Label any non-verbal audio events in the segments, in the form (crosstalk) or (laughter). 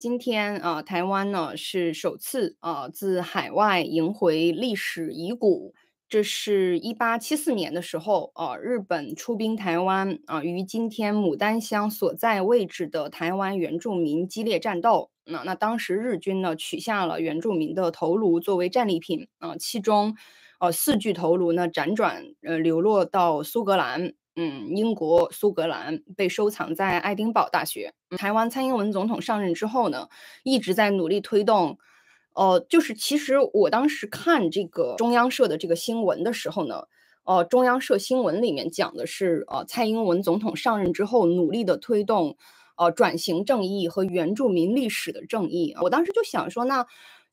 今天啊，台湾呢是首次啊自海外迎回历史遗骨。这是一八七四年的时候啊，日本出兵台湾啊，与今天牡丹乡所在位置的台湾原住民激烈战斗。那那当时日军呢取下了原住民的头颅作为战利品啊，其中，呃四具头颅呢辗转呃流落到苏格兰。嗯，英国苏格兰被收藏在爱丁堡大学。台湾蔡英文总统上任之后呢，一直在努力推动，呃，就是其实我当时看这个中央社的这个新闻的时候呢，呃，中央社新闻里面讲的是，呃，蔡英文总统上任之后努力的推动，呃，转型正义和原住民历史的正义我当时就想说，那。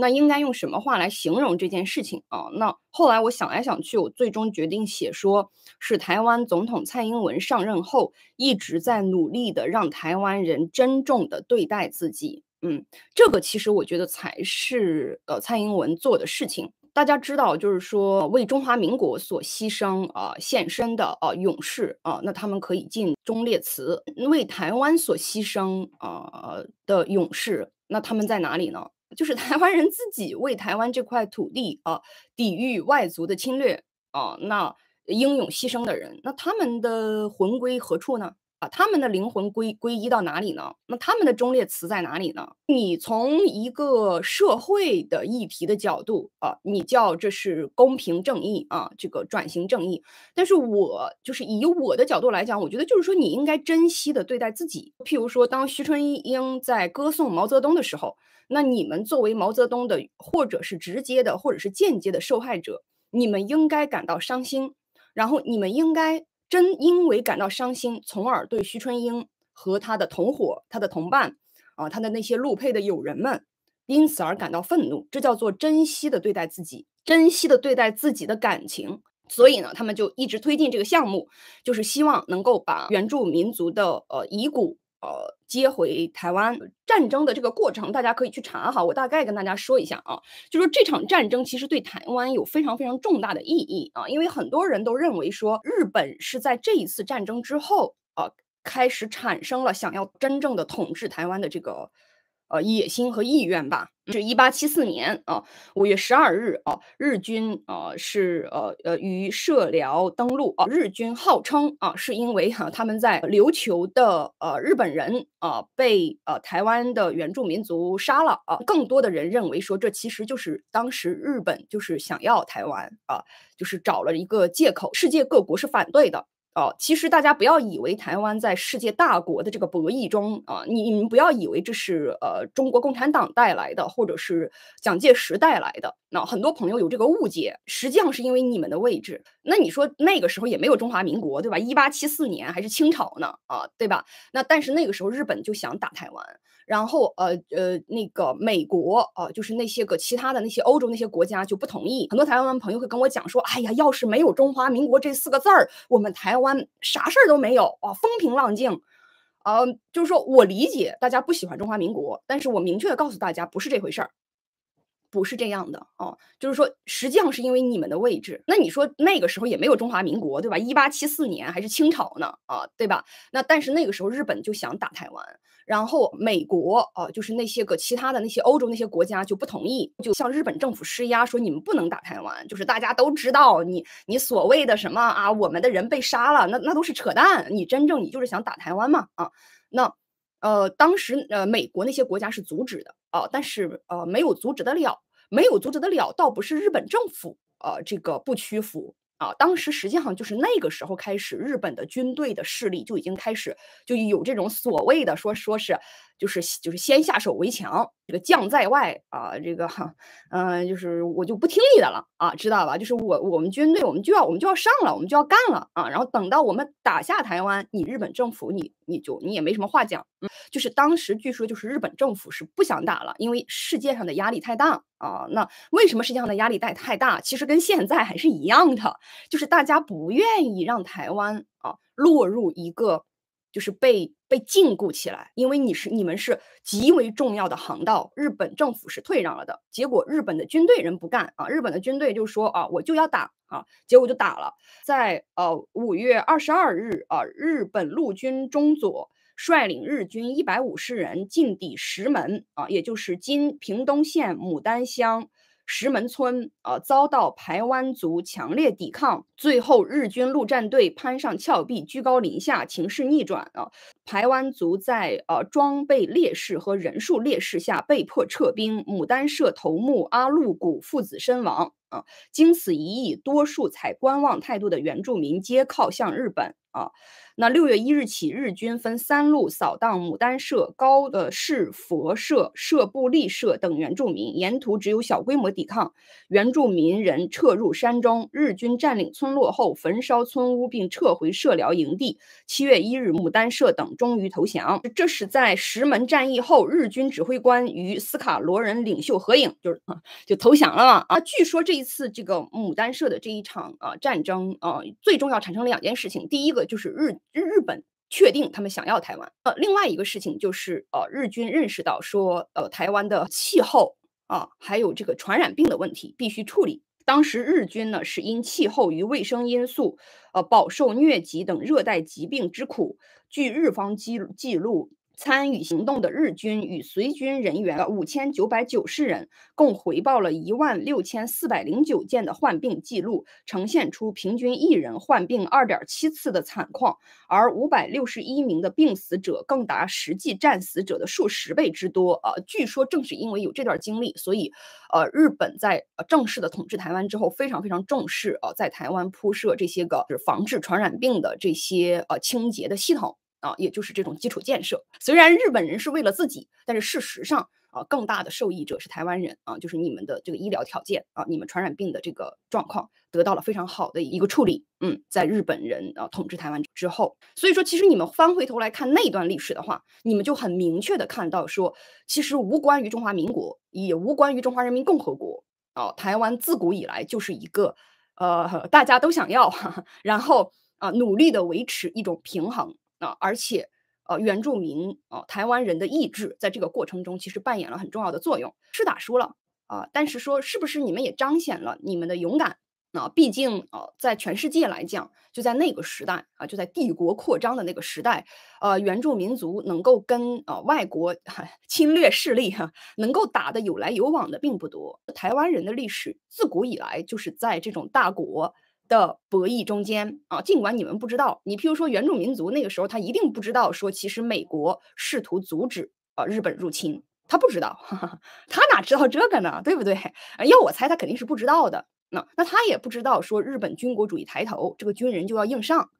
那应该用什么话来形容这件事情啊？那后来我想来想去，我最终决定写说是台湾总统蔡英文上任后一直在努力的让台湾人真重的对待自己。嗯，这个其实我觉得才是呃蔡英文做的事情。大家知道，就是说为中华民国所牺牲啊献身的啊勇士啊，那他们可以进忠烈祠；为台湾所牺牲啊的勇士，那他们在哪里呢？就是台湾人自己为台湾这块土地啊，抵御外族的侵略啊，那英勇牺牲的人，那他们的魂归何处呢？把他们的灵魂归归依到哪里呢？那他们的忠烈祠在哪里呢？你从一个社会的议题的角度啊，你叫这是公平正义啊，这个转型正义。但是我就是以我的角度来讲，我觉得就是说你应该珍惜的对待自己。譬如说，当徐春英在歌颂毛泽东的时候，那你们作为毛泽东的，或者是直接的，或者是间接的受害者，你们应该感到伤心，然后你们应该。真因为感到伤心，从而对徐春英和他的同伙、他的同伴啊、他的那些路配的友人们，因此而感到愤怒。这叫做珍惜的对待自己，珍惜的对待自己的感情。所以呢，他们就一直推进这个项目，就是希望能够把原住民族的呃遗骨。呃，接回台湾战争的这个过程，大家可以去查哈。我大概跟大家说一下啊，就说这场战争其实对台湾有非常非常重大的意义啊，因为很多人都认为说日本是在这一次战争之后啊，开始产生了想要真正的统治台湾的这个。呃，野心和意愿吧，是一八七四年啊，五月十二日啊，日军啊是呃呃于涉寮登陆啊，日军号称啊是因为哈他们在琉球的呃日本人啊被呃台湾的原住民族杀了啊，更多的人认为说这其实就是当时日本就是想要台湾啊，就是找了一个借口，世界各国是反对的。啊，其实大家不要以为台湾在世界大国的这个博弈中啊，你们不要以为这是呃中国共产党带来的，或者是蒋介石带来的。那很多朋友有这个误解，实际上是因为你们的位置。那你说那个时候也没有中华民国，对吧？一八七四年还是清朝呢，啊，对吧？那但是那个时候日本就想打台湾。然后呃呃，那个美国啊，就是那些个其他的那些欧洲那些国家就不同意。很多台湾朋友会跟我讲说：“哎呀，要是没有中华民国这四个字儿，我们台湾啥事儿都没有啊，风平浪静。”呃，就是说我理解大家不喜欢中华民国，但是我明确的告诉大家，不是这回事儿，不是这样的哦。就是说，实际上是因为你们的位置。那你说那个时候也没有中华民国，对吧？一八七四年还是清朝呢，啊，对吧？那但是那个时候日本就想打台湾。然后美国啊，就是那些个其他的那些欧洲那些国家就不同意，就向日本政府施压，说你们不能打台湾。就是大家都知道，你你所谓的什么啊，我们的人被杀了，那那都是扯淡。你真正你就是想打台湾嘛啊？那，呃，当时呃，美国那些国家是阻止的啊，但是呃，没有阻止得了，没有阻止得了，倒不是日本政府呃这个不屈服。啊，当时实际上就是那个时候开始，日本的军队的势力就已经开始就有这种所谓的说说是。就是就是先下手为强，这个将在外啊，这个哈，嗯，就是我就不听你的了啊，知道吧？就是我我们军队，我们就要我们就要上了，我们就要干了啊！然后等到我们打下台湾，你日本政府，你你就你也没什么话讲。就是当时据说就是日本政府是不想打了，因为世界上的压力太大啊。那为什么世界上的压力带太大？其实跟现在还是一样的，就是大家不愿意让台湾啊落入一个。就是被被禁锢起来，因为你是你们是极为重要的航道，日本政府是退让了的结果。日本的军队人不干啊，日本的军队就说啊，我就要打啊，结果就打了。在呃五月二十二日啊，日本陆军中佐率领日军一百五十人进抵石门啊，也就是今屏东县牡丹乡。石门村啊遭到排湾族强烈抵抗，最后日军陆战队攀上峭壁，居高临下，情势逆转啊！排湾族在呃装备劣势和人数劣势下被迫撤兵，牡丹社头目阿禄古父子身亡啊！经此一役，多数采观望态度的原住民皆靠向日本。啊，那六月一日起，日军分三路扫荡牡丹社、高的市佛社、社布利社等原住民，沿途只有小规模抵抗，原住民人撤入山中。日军占领村落后，焚烧村屋，并撤回社寮营地。七月一日，牡丹社等终于投降。这是在石门战役后，日军指挥官与斯卡罗人领袖合影，就是啊，(laughs) 就投降了嘛。啊，据说这一次这个牡丹社的这一场啊战争啊，最终要产生两件事情，第一个。就是日日日本确定他们想要台湾，呃，另外一个事情就是，呃，日军认识到说，呃，台湾的气候啊，还有这个传染病的问题必须处理。当时日军呢是因气候与卫生因素，呃，饱受疟疾等热带疾病之苦。据日方记记录。参与行动的日军与随军人员五千九百九十人，共回报了一万六千四百零九件的患病记录，呈现出平均一人患病二点七次的惨况。而五百六十一名的病死者，更达实际战死者的数十倍之多呃，据说正是因为有这段经历，所以，呃，日本在正式的统治台湾之后，非常非常重视呃，在台湾铺设这些个就是防治传染病的这些呃清洁的系统。啊，也就是这种基础建设，虽然日本人是为了自己，但是事实上啊，更大的受益者是台湾人啊，就是你们的这个医疗条件啊，你们传染病的这个状况得到了非常好的一个处理。嗯，在日本人啊统治台湾之后，所以说其实你们翻回头来看那段历史的话，你们就很明确的看到说，其实无关于中华民国，也无关于中华人民共和国啊，台湾自古以来就是一个呃大家都想要，(laughs) 然后啊努力的维持一种平衡。啊，而且，呃，原住民啊，台湾人的意志在这个过程中其实扮演了很重要的作用。是打输了啊，但是说是不是你们也彰显了你们的勇敢？啊，毕竟啊，在全世界来讲，就在那个时代啊，就在帝国扩张的那个时代，呃，原住民族能够跟啊外国 (laughs) 侵略势力哈能够打的有来有往的并不多。台湾人的历史自古以来就是在这种大国。的博弈中间啊，尽管你们不知道，你譬如说原住民族那个时候，他一定不知道说，其实美国试图阻止啊日本入侵，他不知道，(laughs) 他哪知道这个呢？对不对？要我猜，他肯定是不知道的。那那他也不知道说日本军国主义抬头，这个军人就要硬上。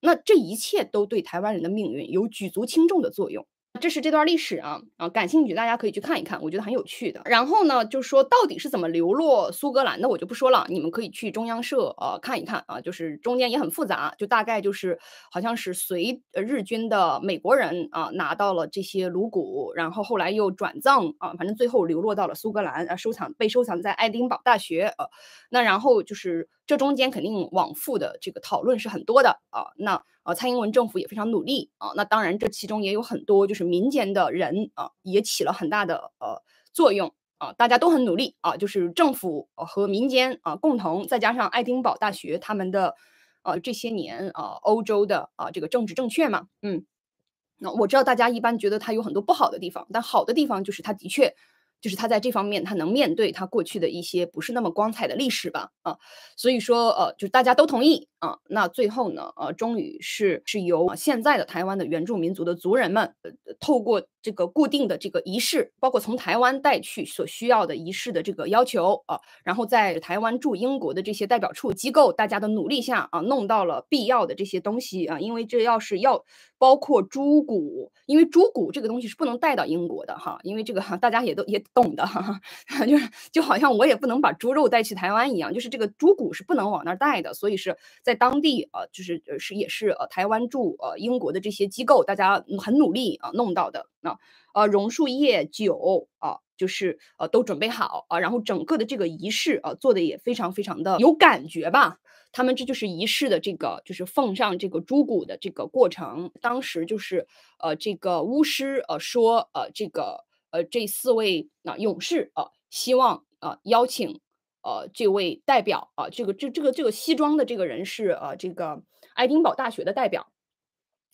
那这一切都对台湾人的命运有举足轻重的作用。这是这段历史啊啊，感兴趣大家可以去看一看，我觉得很有趣的。然后呢，就说到底是怎么流落苏格兰的，我就不说了，你们可以去中央社呃看一看啊，就是中间也很复杂，就大概就是好像是随日军的美国人啊拿到了这些颅骨，然后后来又转葬啊，反正最后流落到了苏格兰啊，收藏被收藏在爱丁堡大学啊，那然后就是。这中间肯定往复的这个讨论是很多的啊，那呃，蔡英文政府也非常努力啊，那当然这其中也有很多就是民间的人啊，也起了很大的呃作用啊，大家都很努力啊，就是政府和民间啊共同再加上爱丁堡大学他们的呃这些年啊，欧洲的啊这个政治正确嘛，嗯，那我知道大家一般觉得它有很多不好的地方，但好的地方就是它的确。就是他在这方面，他能面对他过去的一些不是那么光彩的历史吧？啊，所以说，呃，就是大家都同意啊，那最后呢，呃，终于是是由现在的台湾的原住民族的族人们，呃，透过。这个固定的这个仪式，包括从台湾带去所需要的仪式的这个要求啊，然后在台湾驻英国的这些代表处机构大家的努力下啊，弄到了必要的这些东西啊，因为这要是要包括猪骨，因为猪骨这个东西是不能带到英国的哈，因为这个大家也都也懂的哈，(laughs) 就是就好像我也不能把猪肉带去台湾一样，就是这个猪骨是不能往那儿带的，所以是在当地啊，就是是也是呃台湾驻呃英国的这些机构大家很努力啊弄到的。那，呃，榕树叶酒啊，就是呃，都准备好啊，然后整个的这个仪式啊，做的也非常非常的有感觉吧。他们这就是仪式的这个，就是奉上这个猪骨的这个过程。当时就是呃，这个巫师呃说呃，这个呃这四位那勇士啊，希望啊邀请呃这位代表啊，这个这这个这个西装的这个人是呃这个爱丁堡大学的代表。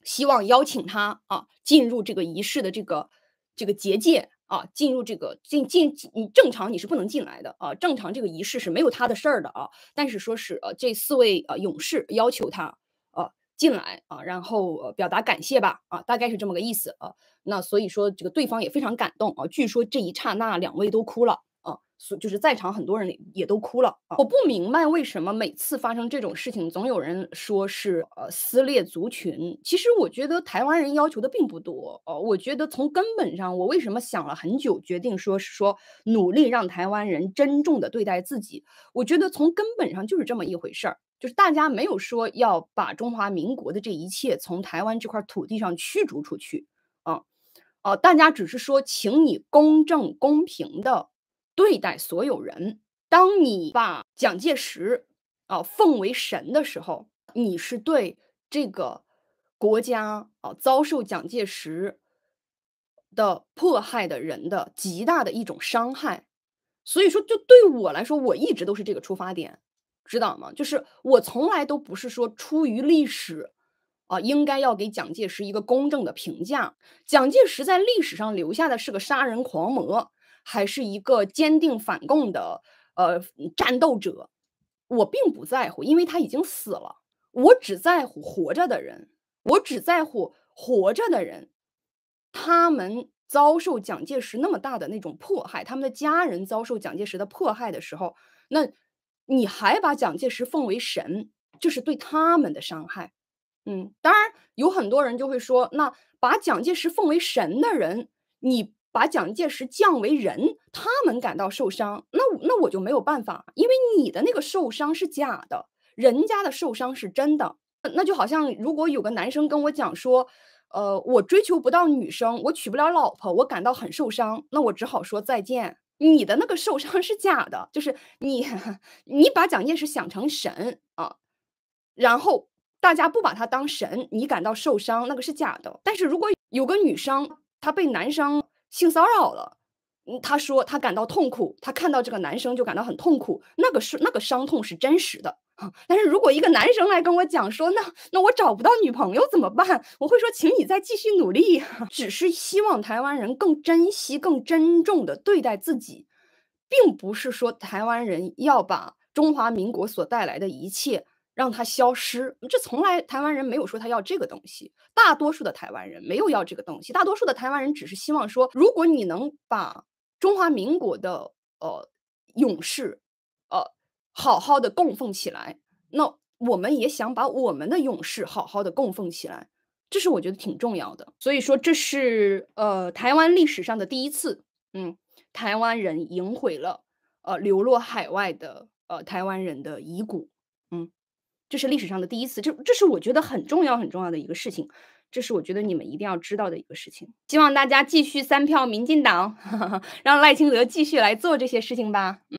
希望邀请他啊，进入这个仪式的这个这个结界啊，进入这个进进你正常你是不能进来的啊，正常这个仪式是没有他的事儿的啊。但是说是呃这四位呃勇士要求他啊进来啊，然后呃、表达感谢吧啊，大概是这么个意思啊。那所以说这个对方也非常感动啊，据说这一刹那两位都哭了。所就是在场很多人也都哭了啊！我不明白为什么每次发生这种事情，总有人说是呃撕裂族群。其实我觉得台湾人要求的并不多呃，我觉得从根本上，我为什么想了很久，决定说是说努力让台湾人真重的对待自己。我觉得从根本上就是这么一回事儿，就是大家没有说要把中华民国的这一切从台湾这块土地上驱逐出去啊，大家只是说请你公正公平的。对待所有人，当你把蒋介石啊奉为神的时候，你是对这个国家啊遭受蒋介石的迫害的人的极大的一种伤害。所以说，就对我来说，我一直都是这个出发点，知道吗？就是我从来都不是说出于历史啊，应该要给蒋介石一个公正的评价。蒋介石在历史上留下的是个杀人狂魔。还是一个坚定反共的呃战斗者，我并不在乎，因为他已经死了。我只在乎活着的人，我只在乎活着的人。他们遭受蒋介石那么大的那种迫害，他们的家人遭受蒋介石的迫害的时候，那你还把蒋介石奉为神，就是对他们的伤害。嗯，当然有很多人就会说，那把蒋介石奉为神的人，你。把蒋介石降为人，他们感到受伤，那那我就没有办法，因为你的那个受伤是假的，人家的受伤是真的。那就好像如果有个男生跟我讲说，呃，我追求不到女生，我娶不了老婆，我感到很受伤，那我只好说再见。你的那个受伤是假的，就是你 (laughs) 你把蒋介石想成神啊，然后大家不把他当神，你感到受伤那个是假的。但是如果有个女生，她被男生。性骚扰了，嗯，他说他感到痛苦，他看到这个男生就感到很痛苦，那个是那个伤痛是真实的。但是如果一个男生来跟我讲说那那我找不到女朋友怎么办，我会说请你再继续努力，(laughs) 只是希望台湾人更珍惜、更珍重的对待自己，并不是说台湾人要把中华民国所带来的一切。让它消失，这从来台湾人没有说他要这个东西，大多数的台湾人没有要这个东西，大多数的台湾人只是希望说，如果你能把中华民国的呃勇士，呃好好的供奉起来，那我们也想把我们的勇士好好的供奉起来，这是我觉得挺重要的。所以说，这是呃台湾历史上的第一次，嗯，台湾人赢回了呃流落海外的呃台湾人的遗骨。这是历史上的第一次，这这是我觉得很重要很重要的一个事情，这是我觉得你们一定要知道的一个事情。希望大家继续三票民进党，(laughs) 让赖清德继续来做这些事情吧。